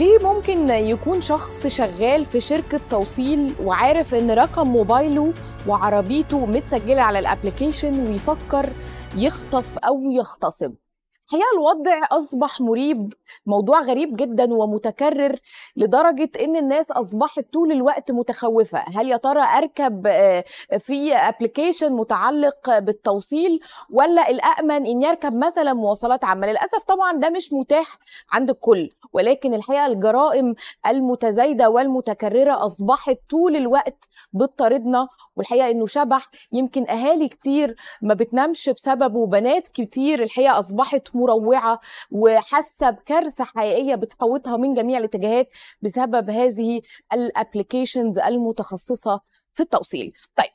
ليه ممكن يكون شخص شغال في شركة توصيل وعارف إن رقم موبايله وعربيته متسجلة على الابليكيشن ويفكر يخطف أو يغتصب؟ الحقيقه الوضع اصبح مريب موضوع غريب جدا ومتكرر لدرجه ان الناس اصبحت طول الوقت متخوفه هل يا ترى اركب آه، في ابلكيشن متعلق بالتوصيل ولا الامن اني اركب مثلا مواصلات عامه للاسف طبعا ده مش متاح عند الكل ولكن الحقيقه الجرائم المتزايده والمتكرره اصبحت طول الوقت بتطاردنا والحقيقه انه شبح يمكن اهالي كتير ما بتنامش بسببه بنات كتير الحقيقه اصبحت مروعه وحاسه بكارثه حقيقيه بتحوطها من جميع الاتجاهات بسبب هذه الابلكيشنز المتخصصه في التوصيل. طيب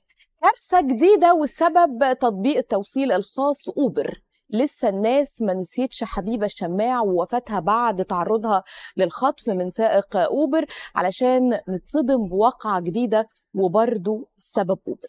كارثه جديده والسبب تطبيق التوصيل الخاص اوبر لسه الناس ما نسيتش حبيبه الشماع ووفاتها بعد تعرضها للخطف من سائق اوبر علشان نتصدم بواقعه جديده وبرضه سبب اوبر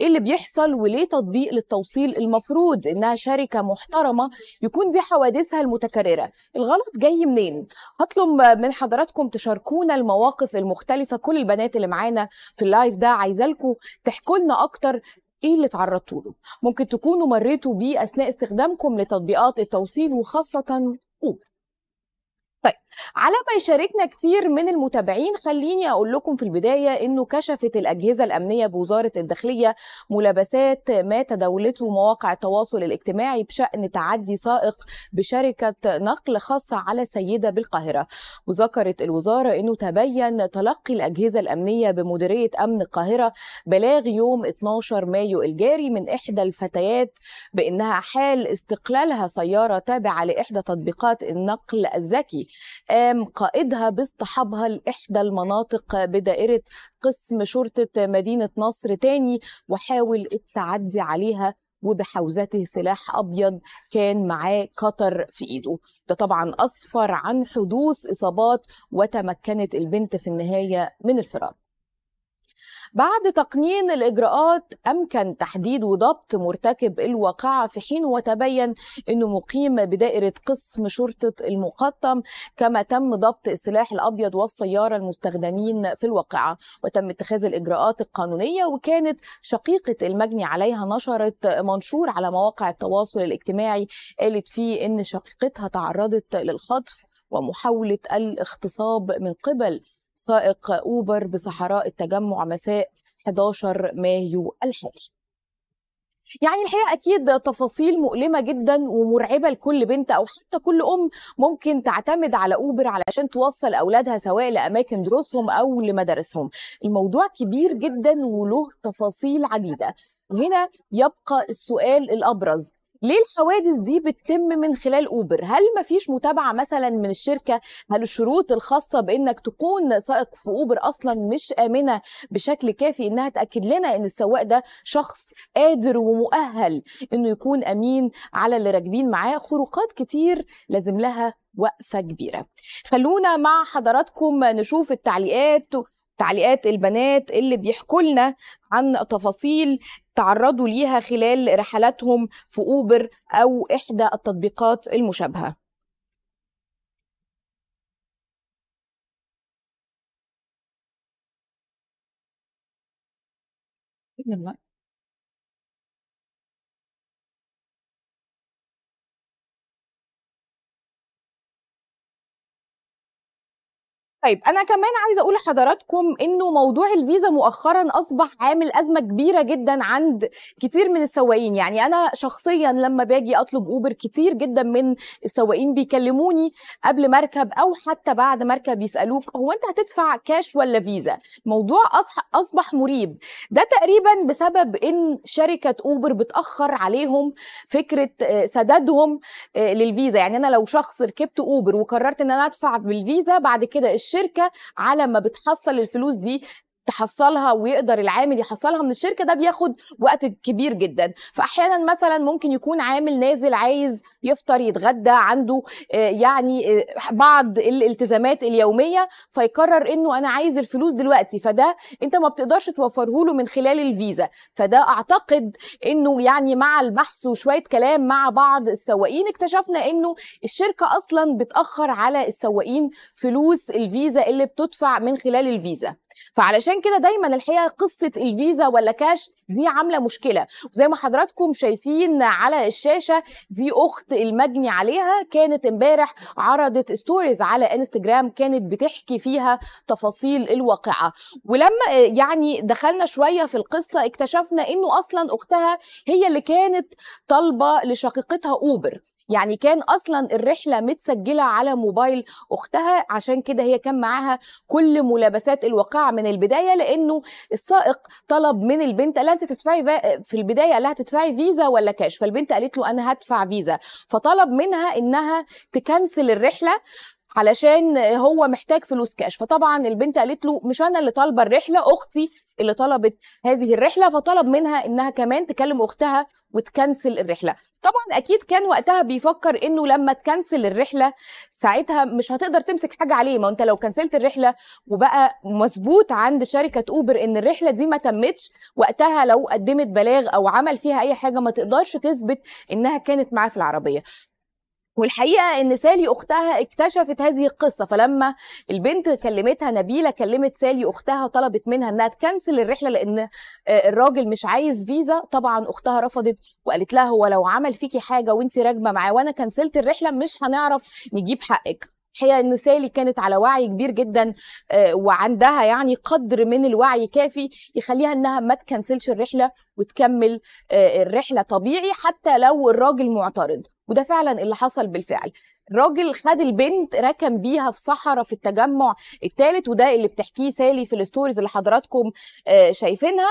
ايه اللي بيحصل وليه تطبيق للتوصيل المفروض انها شركه محترمه يكون دي حوادثها المتكرره الغلط جاي منين هطلب من حضراتكم تشاركونا المواقف المختلفه كل البنات اللي معانا في اللايف ده عايزالكم تحكوا لنا اكتر ايه اللي تعرضتوا له ممكن تكونوا مريتوا بيه اثناء استخدامكم لتطبيقات التوصيل وخاصه اوبر طيب على ما يشاركنا كتير من المتابعين خليني اقول لكم في البدايه انه كشفت الاجهزه الامنيه بوزاره الداخليه ملابسات ما تداولته مواقع التواصل الاجتماعي بشان تعدي سائق بشركه نقل خاصه على سيده بالقاهره وذكرت الوزاره انه تبين تلقي الاجهزه الامنيه بمديريه امن القاهره بلاغ يوم 12 مايو الجاري من احدى الفتيات بانها حال استقلالها سياره تابعه لاحدى تطبيقات النقل الذكي قام قائدها باصطحابها لإحدى المناطق بدائرة قسم شرطة مدينة نصر تاني وحاول التعدي عليها وبحوزته سلاح ابيض كان معاه قطر في ايده ده طبعا اسفر عن حدوث اصابات وتمكنت البنت في النهايه من الفرار بعد تقنين الإجراءات أمكن تحديد وضبط مرتكب الواقعة في حين وتبين أنه مقيم بدائرة قسم شرطة المقطم كما تم ضبط السلاح الأبيض والسيارة المستخدمين في الواقعة وتم اتخاذ الإجراءات القانونية وكانت شقيقة المجني عليها نشرت منشور على مواقع التواصل الاجتماعي قالت فيه أن شقيقتها تعرضت للخطف ومحاولة الاغتصاب من قبل سائق أوبر بصحراء التجمع مساء 11 مايو الحالي يعني الحقيقه اكيد تفاصيل مؤلمه جدا ومرعبه لكل بنت او حتى كل ام ممكن تعتمد على اوبر علشان توصل اولادها سواء لاماكن دروسهم او لمدارسهم الموضوع كبير جدا وله تفاصيل عديده وهنا يبقى السؤال الابرز ليه الحوادث دي بتتم من خلال اوبر هل ما فيش متابعه مثلا من الشركه هل الشروط الخاصه بانك تكون سائق في اوبر اصلا مش امنه بشكل كافي انها تاكد لنا ان السواق ده شخص قادر ومؤهل انه يكون امين على اللي راكبين معاه خروقات كتير لازم لها وقفه كبيره خلونا مع حضراتكم نشوف التعليقات تعليقات البنات اللي بيحكوا لنا عن تفاصيل تعرضوا ليها خلال رحلاتهم في أوبر أو إحدى التطبيقات المشابهة طيب انا كمان عايزه اقول لحضراتكم انه موضوع الفيزا مؤخرا اصبح عامل ازمه كبيره جدا عند كتير من السواقين يعني انا شخصيا لما باجي اطلب اوبر كتير جدا من السواقين بيكلموني قبل ما اركب او حتى بعد ما اركب يسالوك هو انت هتدفع كاش ولا فيزا موضوع اصبح مريب ده تقريبا بسبب ان شركه اوبر بتاخر عليهم فكره آه، سدادهم آه، للفيزا يعني انا لو شخص ركبت اوبر وقررت ان انا ادفع بالفيزا بعد كده الشركه على ما بتحصل الفلوس دي تحصلها ويقدر العامل يحصلها من الشركه ده بياخد وقت كبير جدا فاحيانا مثلا ممكن يكون عامل نازل عايز يفطر يتغدى عنده آه، يعني آه، بعض الالتزامات اليوميه فيقرر انه انا عايز الفلوس دلوقتي فده انت ما بتقدرش توفره له من خلال الفيزا فده اعتقد انه يعني مع البحث وشويه كلام مع بعض السواقين اكتشفنا انه الشركه اصلا بتاخر على السواقين فلوس الفيزا اللي بتدفع من خلال الفيزا فعلشان كده دايما الحقيقه قصه الفيزا ولا كاش دي عامله مشكله وزي ما حضراتكم شايفين على الشاشه دي اخت المجني عليها كانت امبارح عرضت ستوريز على انستجرام كانت بتحكي فيها تفاصيل الواقعه ولما يعني دخلنا شويه في القصه اكتشفنا انه اصلا اختها هي اللي كانت طالبه لشقيقتها اوبر يعني كان اصلا الرحله متسجله على موبايل اختها عشان كده هي كان معاها كل ملابسات الواقعه من البدايه لانه السائق طلب من البنت قال انت تدفعي في البدايه قال لها تدفعي فيزا ولا كاش فالبنت قالت له انا هدفع فيزا فطلب منها انها تكنسل الرحله علشان هو محتاج فلوس كاش فطبعا البنت قالت له مش انا اللي طالبه الرحله اختي اللي طلبت هذه الرحله فطلب منها انها كمان تكلم اختها وتكنسل الرحله طبعا اكيد كان وقتها بيفكر انه لما تكنسل الرحله ساعتها مش هتقدر تمسك حاجه عليه ما انت لو كنسلت الرحله وبقى مظبوط عند شركه اوبر ان الرحله دي ما تمتش وقتها لو قدمت بلاغ او عمل فيها اي حاجه ما تقدرش تثبت انها كانت معاه في العربيه والحقيقه ان سالي اختها اكتشفت هذه القصه فلما البنت كلمتها نبيله كلمت سالي اختها وطلبت منها انها تكنسل الرحله لان آه، الراجل مش عايز فيزا طبعا اختها رفضت وقالت لها هو لو عمل فيكي حاجه وانت راكبه معاه وانا كنسلت الرحله مش هنعرف نجيب حقك الحقيقه ان سالي كانت على وعي كبير جدا آه، وعندها يعني قدر من الوعي كافي يخليها انها ما تكنسلش الرحله وتكمل آه، الرحله طبيعي حتى لو الراجل معترض وده فعلا اللي حصل بالفعل راجل خد البنت ركن بيها في صحراء في التجمع الثالث وده اللي بتحكيه سالي في الستوريز اللي حضراتكم آه، شايفينها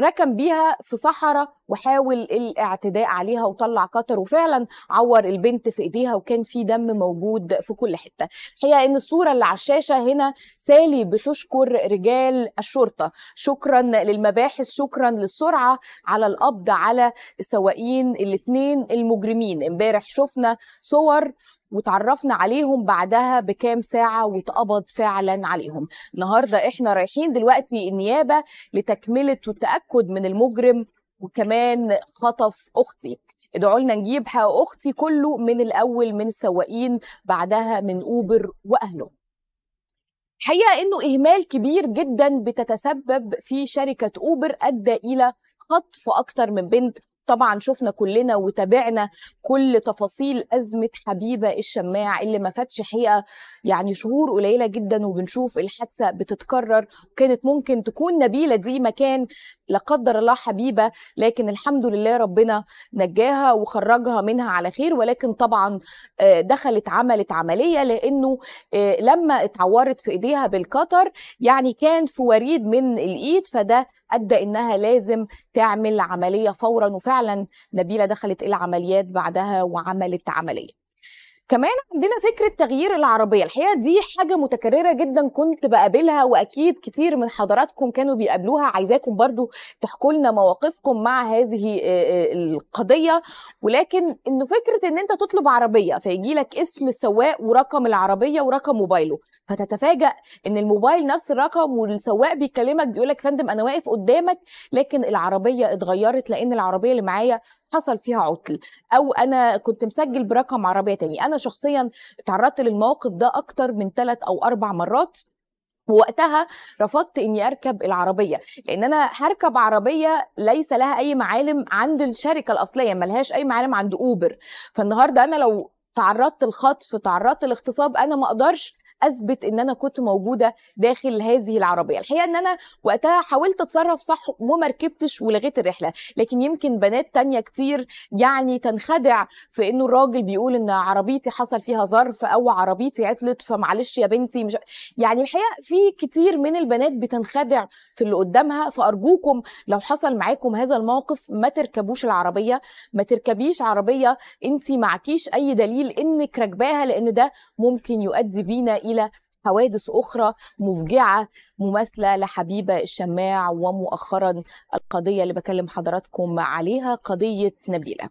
ركن بيها في صحراء وحاول الاعتداء عليها وطلع قطر وفعلا عور البنت في ايديها وكان في دم موجود في كل حته الحقيقه ان الصوره اللي على الشاشه هنا سالي بتشكر رجال الشرطه شكرا للمباحث شكرا للسرعه على القبض على السواقين الاثنين المجرمين امبارح شفنا صور وتعرفنا عليهم بعدها بكام ساعة واتقبض فعلا عليهم النهاردة احنا رايحين دلوقتي النيابة لتكملة والتأكد من المجرم وكمان خطف أختي ادعوا لنا نجيب حق أختي كله من الأول من السواقين بعدها من أوبر وأهله حقيقة أنه إهمال كبير جدا بتتسبب في شركة أوبر أدى إلى خطف أكتر من بنت طبعا شفنا كلنا وتابعنا كل تفاصيل أزمة حبيبة الشماع اللي ما فاتش حقيقة يعني شهور قليلة جدا وبنشوف الحادثة بتتكرر كانت ممكن تكون نبيلة دي مكان لا قدر الله حبيبه لكن الحمد لله ربنا نجاها وخرجها منها على خير ولكن طبعا آه، دخلت عملت عمليه لانه آه، لما اتعورت في ايديها بالقطر يعني كان في وريد من الايد فده ادى انها لازم تعمل عمليه فورا وفعلا نبيله دخلت العمليات بعدها وعملت عمليه كمان عندنا فكرة تغيير العربية الحقيقة دي حاجة متكررة جدا كنت بقابلها وأكيد كتير من حضراتكم كانوا بيقابلوها عايزاكم برضو تحكوا لنا مواقفكم مع هذه آه، آه، القضية ولكن إنه فكرة إن أنت تطلب عربية فيجي لك اسم السواق ورقم العربية ورقم موبايله فتتفاجأ إن الموبايل نفس الرقم والسواق بيكلمك بيقول لك فندم أنا واقف قدامك لكن العربية اتغيرت لأن العربية اللي معايا حصل فيها عطل او انا كنت مسجل برقم عربيه تاني انا شخصيا تعرضت للموقف ده اكتر من ثلاث او اربع مرات ووقتها رفضت اني اركب العربيه لان انا هركب عربيه ليس لها اي معالم عند الشركه الاصليه ملهاش اي معالم عند اوبر فالنهارده انا لو تعرضت لخطف تعرضت لاغتصاب انا ما اقدرش اثبت ان انا كنت موجوده داخل هذه العربيه الحقيقه ان انا وقتها حاولت اتصرف صح وما ركبتش ولغيت الرحله لكن يمكن بنات تانية كتير يعني تنخدع في انه الراجل بيقول ان عربيتي حصل فيها ظرف او عربيتي عطلت فمعلش يا بنتي مش يعني الحقيقه في كتير من البنات بتنخدع في اللي قدامها فارجوكم لو حصل معاكم هذا الموقف ما تركبوش العربيه ما تركبيش عربيه انت معكيش اي دليل بديل انك راكباها لان ده ممكن يؤدي بينا الى حوادث أخرى مفجعة مماثلة لحبيبة الشماع ومؤخرا القضية اللي بكلم حضراتكم عليها قضية نبيلة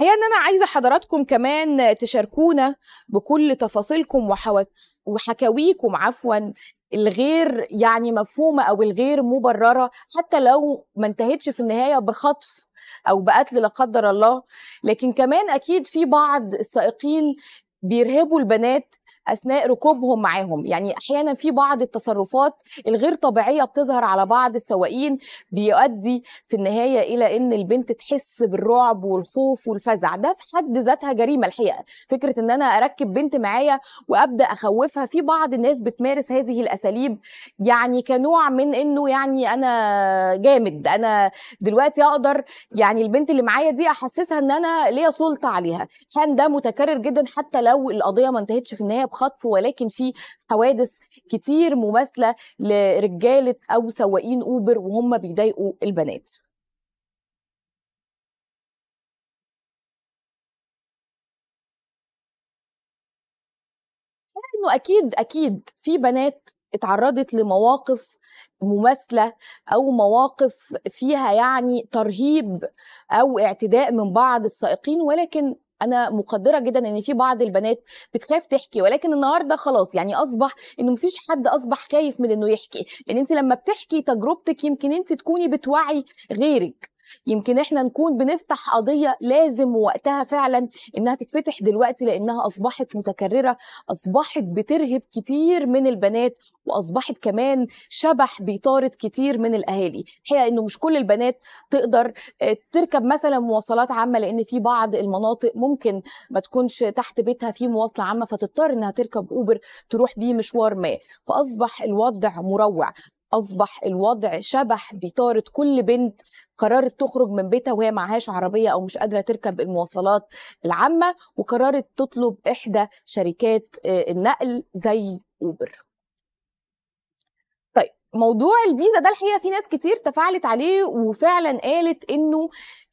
هي ان انا عايزه حضراتكم كمان تشاركونا بكل تفاصيلكم وحو... وحكاويكم عفوا الغير يعني مفهومه او الغير مبرره حتى لو ما انتهتش في النهايه بخطف او بقتل لا قدر الله لكن كمان اكيد في بعض السائقين بيرهبوا البنات اثناء ركوبهم معاهم يعني احيانا في بعض التصرفات الغير طبيعيه بتظهر على بعض السواقين بيؤدي في النهايه الى ان البنت تحس بالرعب والخوف والفزع ده في حد ذاتها جريمه الحقيقه فكره ان انا اركب بنت معايا وابدا اخوفها في بعض الناس بتمارس هذه الاساليب يعني كنوع من انه يعني انا جامد انا دلوقتي اقدر يعني البنت اللي معايا دي احسسها ان انا ليا سلطه عليها كان ده متكرر جدا حتى لو القضيه ما انتهتش في النهايه خطف ولكن في حوادث كتير مماثله لرجاله او سواقين اوبر وهم بيضايقوا البنات انه اكيد اكيد في بنات اتعرضت لمواقف مماثله او مواقف فيها يعني ترهيب او اعتداء من بعض السائقين ولكن انا مقدره جدا ان في بعض البنات بتخاف تحكي ولكن النهارده خلاص يعني اصبح انه مفيش حد اصبح خايف من انه يحكي لان انت لما بتحكي تجربتك يمكن انت تكوني بتوعي غيرك يمكن احنا نكون بنفتح قضيه لازم وقتها فعلا انها تتفتح دلوقتي لانها اصبحت متكرره اصبحت بترهب كتير من البنات واصبحت كمان شبح بيطارد كتير من الاهالي الحقيقه انه مش كل البنات تقدر آه، تركب مثلا مواصلات عامه لان في بعض المناطق ممكن ما تكونش تحت بيتها في مواصله عامه فتضطر انها تركب اوبر تروح بيه مشوار ما فاصبح الوضع مروع اصبح الوضع شبح بطارد كل بنت قررت تخرج من بيتها وهي معهاش عربيه او مش قادره تركب المواصلات العامه وقررت تطلب احدى شركات آه، النقل زي اوبر طيب، موضوع الفيزا ده الحقيقه في ناس كتير تفاعلت عليه وفعلا قالت انه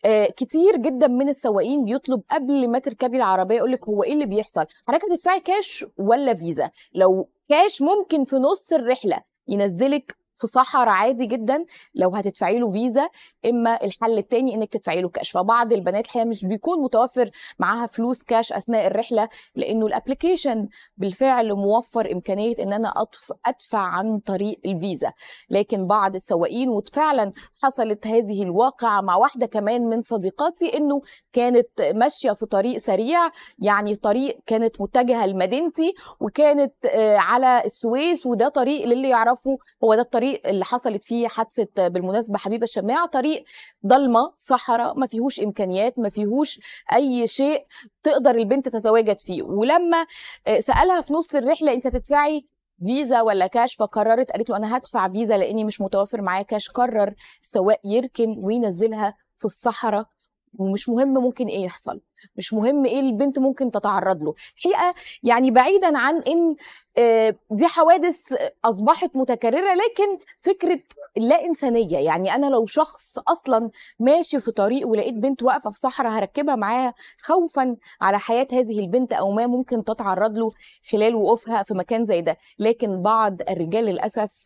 آه، كتير جدا من السواقين بيطلب قبل ما تركبي العربيه يقول لك هو ايه اللي بيحصل حضرتك هتدفعي كاش ولا فيزا لو كاش ممكن في نص الرحله ينزلك في صحراء عادي جدا لو هتدفعي له فيزا اما الحل الثاني انك تدفعي له كاش فبعض البنات الحقيقه مش بيكون متوفر معاها فلوس كاش اثناء الرحله لانه الابلكيشن بالفعل موفر امكانيه ان انا أطف ادفع عن طريق الفيزا لكن بعض السواقين وفعلا حصلت هذه الواقعه مع واحده كمان من صديقاتي انه كانت ماشيه في طريق سريع يعني طريق كانت متجهه لمدينتي وكانت آه، على السويس وده طريق للي يعرفه هو ده الطريق الطريق اللي حصلت فيه حادثه بالمناسبه حبيبه الشماعه طريق ضلمه صحراء ما فيهوش امكانيات ما فيهوش اي شيء تقدر البنت تتواجد فيه ولما آه، سالها في نص الرحله انت هتدفعي فيزا ولا كاش فقررت قالت له انا هدفع فيزا لاني مش متوفر معايا كاش قرر السواق يركن وينزلها في الصحراء ومش مهم ممكن ايه يحصل مش مهم ايه البنت ممكن تتعرض له الحقيقه يعني بعيدا عن ان آه، دي حوادث اصبحت متكرره لكن فكره اللا انسانيه يعني انا لو شخص اصلا ماشي في طريق ولقيت بنت واقفه في صحراء هركبها معايا خوفا على حياه هذه البنت او ما ممكن تتعرض له خلال وقوفها في مكان زي ده لكن بعض الرجال للاسف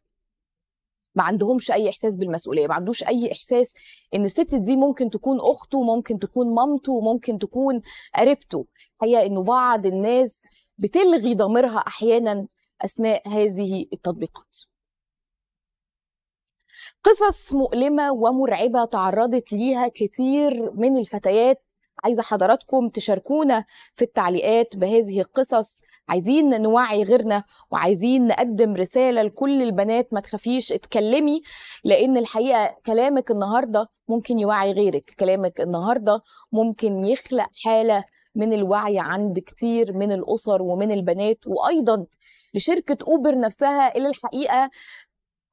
ما عندهمش اي احساس بالمسؤوليه ما عندوش اي احساس ان الست دي ممكن تكون اخته ممكن تكون مامته ممكن تكون قريبته هي انه بعض الناس بتلغي ضميرها احيانا اثناء هذه التطبيقات قصص مؤلمة ومرعبة تعرضت ليها كتير من الفتيات عايزه حضراتكم تشاركونا في التعليقات بهذه القصص عايزين نوعي غيرنا وعايزين نقدم رساله لكل البنات ما تخافيش اتكلمي لان الحقيقه كلامك النهارده ممكن يوعي غيرك كلامك النهارده ممكن يخلق حاله من الوعي عند كتير من الاسر ومن البنات وايضا لشركه اوبر نفسها اللي الحقيقه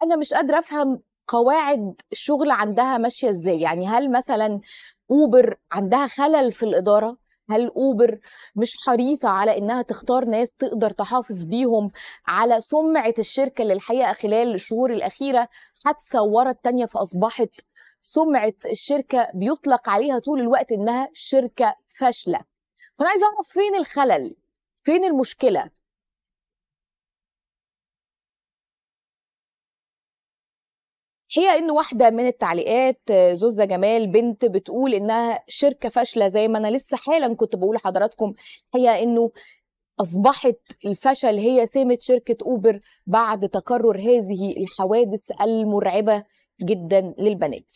انا مش قادره افهم قواعد الشغل عندها ماشيه ازاي يعني هل مثلا اوبر عندها خلل في الاداره هل اوبر مش حريصه على انها تختار ناس تقدر تحافظ بيهم على سمعه الشركه اللي الحقيقه خلال الشهور الاخيره حادثه ورا الثانيه فاصبحت سمعه الشركه بيطلق عليها طول الوقت انها شركه فاشله فانا عايزه اعرف فين الخلل فين المشكله الحقيقه انه واحده من التعليقات آه، زوزة جمال بنت بتقول انها شركه فاشله زي ما انا لسه حالا كنت بقول لحضراتكم هي انه اصبحت الفشل هي سمه شركه اوبر بعد تكرر هذه الحوادث المرعبه جدا للبنات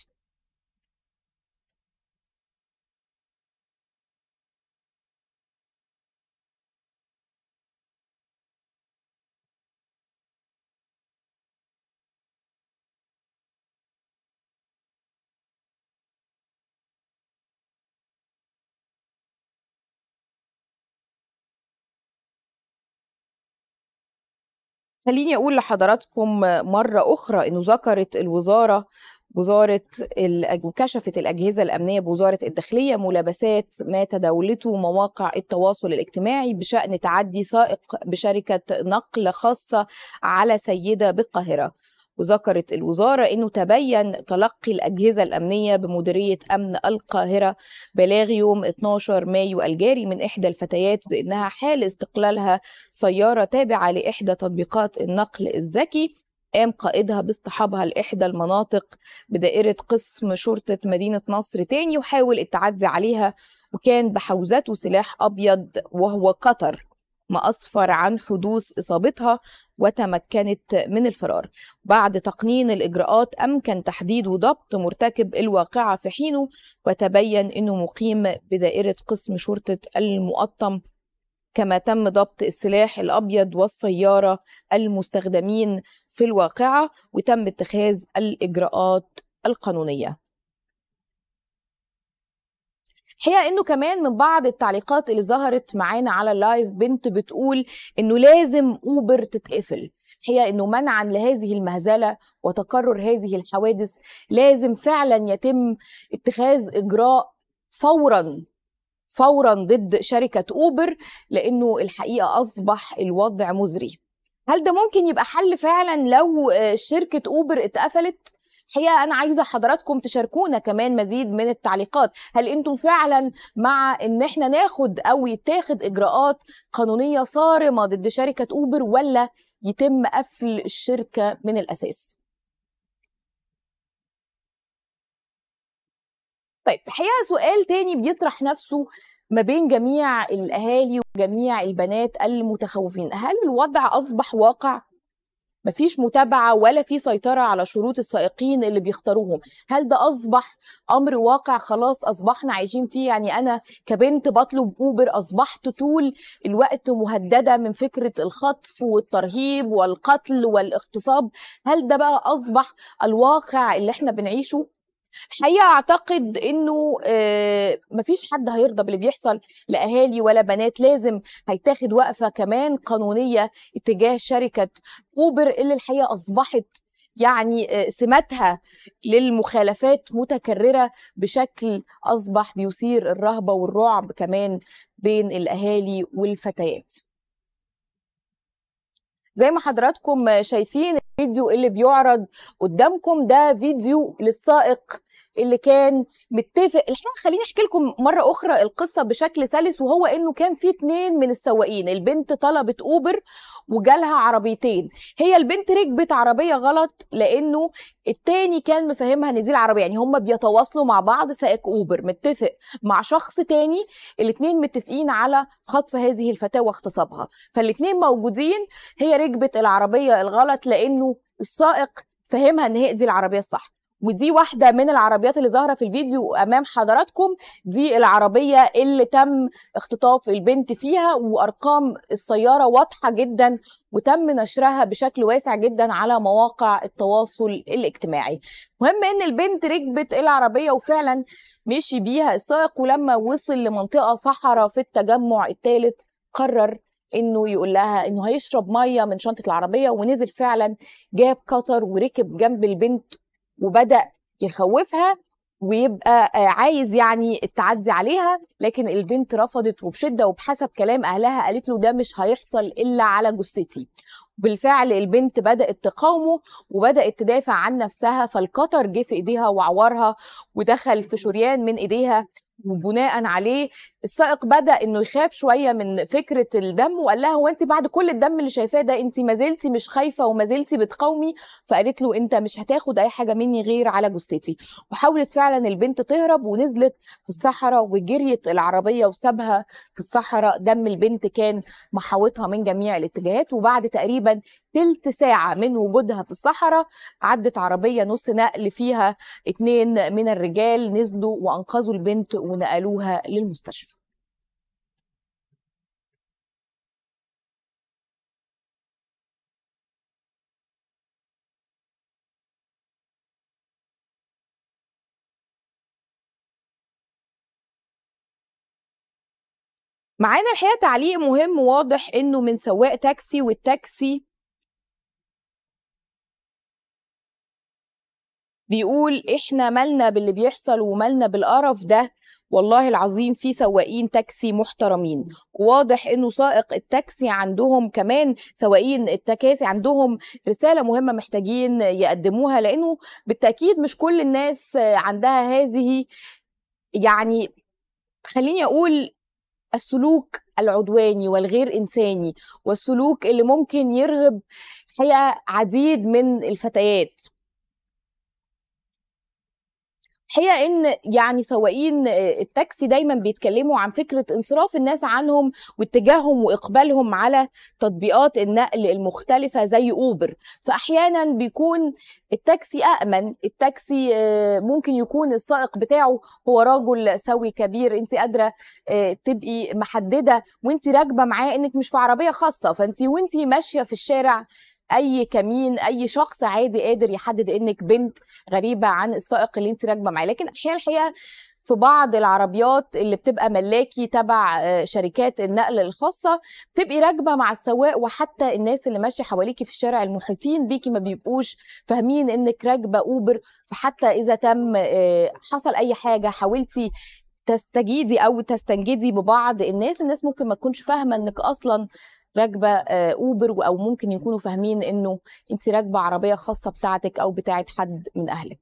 خليني أقول لحضراتكم مرة أخرى إنه ذكرت الوزارة وزارة وكشفت الأجهزة الأمنية بوزارة الداخلية ملابسات ما تداولته مواقع التواصل الاجتماعي بشأن تعدي سائق بشركة نقل خاصة على سيدة بالقاهرة وذكرت الوزارة أنه تبين تلقي الأجهزة الأمنية بمديرية أمن القاهرة بلاغ يوم 12 مايو الجاري من إحدى الفتيات بأنها حال استقلالها سيارة تابعة لإحدى تطبيقات النقل الذكي قام قائدها باصطحابها لإحدى المناطق بدائرة قسم شرطة مدينة نصر تاني وحاول التعدي عليها وكان بحوزته سلاح أبيض وهو قطر ما أسفر عن حدوث إصابتها وتمكنت من الفرار بعد تقنين الإجراءات أمكن تحديد وضبط مرتكب الواقعة في حينه وتبين أنه مقيم بدائرة قسم شرطة المقطم كما تم ضبط السلاح الأبيض والسيارة المستخدمين في الواقعة وتم اتخاذ الإجراءات القانونية الحقيقه انه كمان من بعض التعليقات اللي ظهرت معانا على اللايف بنت بتقول انه لازم اوبر تتقفل هي انه منعا لهذه المهزله وتكرر هذه الحوادث لازم فعلا يتم اتخاذ اجراء فورا فورا ضد شركه اوبر لانه الحقيقه اصبح الوضع مزري هل ده ممكن يبقى حل فعلا لو آه، شركه اوبر اتقفلت الحقيقه انا عايزه حضراتكم تشاركونا كمان مزيد من التعليقات هل انتم فعلا مع ان احنا ناخد او يتاخد اجراءات قانونيه صارمه ضد شركه اوبر ولا يتم قفل الشركه من الاساس طيب الحقيقه سؤال تاني بيطرح نفسه ما بين جميع الاهالي وجميع البنات المتخوفين هل الوضع اصبح واقع مفيش متابعه ولا في سيطره على شروط السائقين اللي بيختاروهم هل ده اصبح امر واقع خلاص اصبحنا عايشين فيه يعني انا كبنت بطلب اوبر اصبحت طول الوقت مهدده من فكره الخطف والترهيب والقتل والاغتصاب هل ده بقى اصبح الواقع اللي احنا بنعيشه الحقيقه أعتقد إنه آه، مفيش حد هيرضى باللي بيحصل لأهالي ولا بنات لازم هيتاخد وقفة كمان قانونية اتجاه شركة أوبر اللي الحقيقة أصبحت يعني آه، سماتها للمخالفات متكررة بشكل أصبح بيثير الرهبة والرعب كمان بين الأهالي والفتيات زي ما حضراتكم شايفين الفيديو اللي بيعرض قدامكم ده فيديو للسائق اللي كان متفق الحين خليني احكي لكم مره اخرى القصه بشكل سلس وهو انه كان في اتنين من السواقين البنت طلبت اوبر وجالها عربيتين هي البنت ركبت عربيه غلط لانه التاني كان مفهمها ان دي العربيه يعني هم بيتواصلوا مع بعض سائق اوبر متفق مع شخص تاني الاتنين متفقين على خطف هذه الفتاه واغتصابها فالاتنين موجودين هي ركبت العربيه الغلط لانه السائق فهمها ان هي دي العربيه الصح ودي واحدة من العربيات اللي ظاهرة في الفيديو أمام حضراتكم دي العربية اللي تم اختطاف البنت فيها وأرقام السيارة واضحة جدا وتم نشرها بشكل واسع جدا على مواقع التواصل الاجتماعي مهم ان البنت ركبت العربيه وفعلا مشي بيها السائق ولما وصل لمنطقه صحراء في التجمع الثالث قرر انه يقول لها انه هيشرب ميه من شنطه العربيه ونزل فعلا جاب قطر وركب جنب البنت وبدا يخوفها ويبقى آه، عايز يعني التعدي عليها لكن البنت رفضت وبشده وبحسب كلام اهلها قالت له ده مش هيحصل الا على جثتي بالفعل البنت بدأت تقاومه وبدأت تدافع عن نفسها فالقطر جه في ايديها وعورها ودخل في شريان من ايديها وبناء عليه السائق بدا انه يخاف شويه من فكره الدم وقال لها هو انت بعد كل الدم اللي شايفاه ده انت ما زلتي مش خايفه وما زلتي بتقاومي فقالت له انت مش هتاخد اي حاجه مني غير على جثتي وحاولت فعلا البنت تهرب ونزلت في الصحراء وجريت العربيه وسابها في الصحراء دم البنت كان محاوطها من جميع الاتجاهات وبعد تقريبا تقريبا تلت ساعة من وجودها في الصحراء عدت عربية نص نقل فيها اتنين من الرجال نزلوا وأنقذوا البنت ونقلوها للمستشفى معانا الحقيقه تعليق مهم واضح انه من سواق تاكسي والتاكسي بيقول احنا مالنا باللي بيحصل ومالنا بالقرف ده والله العظيم في سواقين تاكسي محترمين واضح انه سائق التاكسي عندهم كمان سواقين التكاسي عندهم رساله مهمه محتاجين يقدموها لانه بالتاكيد مش كل الناس عندها هذه يعني خليني اقول السلوك العدواني والغير انساني والسلوك اللي ممكن يرهب حقيقه عديد من الفتيات الحقيقه ان يعني سواقين آه، التاكسي دايما بيتكلموا عن فكره انصراف الناس عنهم واتجاههم واقبالهم على تطبيقات النقل المختلفه زي اوبر فاحيانا بيكون التاكسي امن التاكسي آه، ممكن يكون السائق بتاعه هو رجل سوي كبير انت قادره آه، تبقي محدده وانت راكبه معاه انك مش في عربيه خاصه فانت وانت ماشيه في الشارع اي كمين اي شخص عادي قادر يحدد انك بنت غريبه عن السائق اللي انت راكبه معاه لكن احيانا الحقيقه في بعض العربيات اللي بتبقى ملاكي تبع آه، شركات النقل الخاصة بتبقي راكبة مع السواق وحتى الناس اللي ماشية حواليكي في الشارع المحيطين بيكي ما بيبقوش فاهمين انك راكبة اوبر فحتى اذا تم آه، حصل اي حاجة حاولتي تستجيدي او تستنجدي ببعض الناس الناس ممكن ما تكونش فاهمه انك اصلا راكبه اوبر آه، او ممكن يكونوا فاهمين انه انت راكبه عربيه خاصه بتاعتك او بتاعت حد من اهلك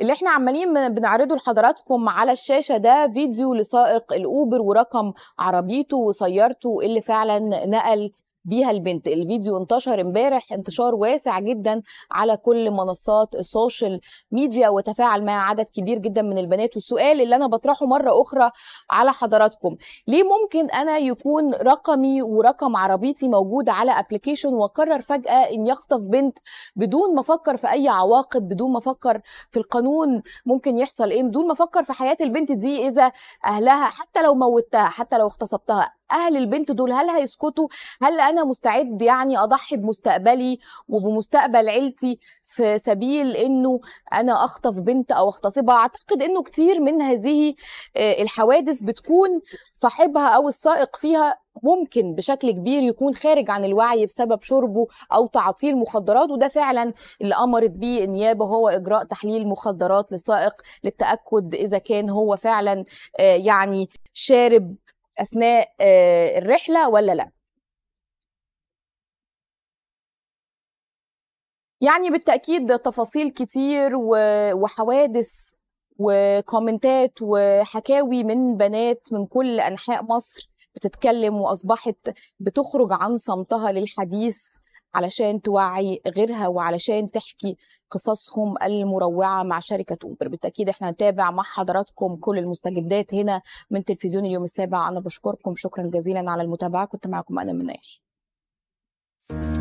اللي احنا عمالين بنعرضه لحضراتكم على الشاشه ده فيديو لسائق الاوبر ورقم عربيته وسيارته اللي فعلا نقل بيها البنت الفيديو انتشر امبارح انتشار واسع جدا على كل منصات السوشيال ميديا وتفاعل مع عدد كبير جدا من البنات والسؤال اللي انا بطرحه مره اخرى على حضراتكم ليه ممكن انا يكون رقمي ورقم عربيتي موجود على ابلكيشن واقرر فجاه ان يخطف بنت بدون ما افكر في اي عواقب بدون ما افكر في القانون ممكن يحصل ايه بدون ما افكر في حياه البنت دي اذا اهلها حتى لو موتها حتى لو اغتصبتها اهل البنت دول هل هيسكتوا هل انا مستعد يعني اضحي بمستقبلي وبمستقبل عيلتي في سبيل انه انا اخطف بنت او اغتصبها اعتقد انه كتير من هذه آه، الحوادث بتكون صاحبها او السائق فيها ممكن بشكل كبير يكون خارج عن الوعي بسبب شربه او تعاطيه المخدرات وده فعلا اللي امرت بيه النيابه هو اجراء تحليل مخدرات للسائق للتاكد اذا كان هو فعلا آه، يعني شارب اثناء آه، الرحله ولا لا يعني بالتاكيد تفاصيل كتير وحوادث وكومنتات وحكاوي من بنات من كل انحاء مصر بتتكلم واصبحت بتخرج عن صمتها للحديث علشان توعي غيرها وعلشان تحكي قصصهم المروعة مع شركة أوبر بالتأكيد احنا هنتابع مع حضراتكم كل المستجدات هنا من تلفزيون اليوم السابع أنا بشكركم شكرا جزيلا على المتابعة كنت معكم أنا مناح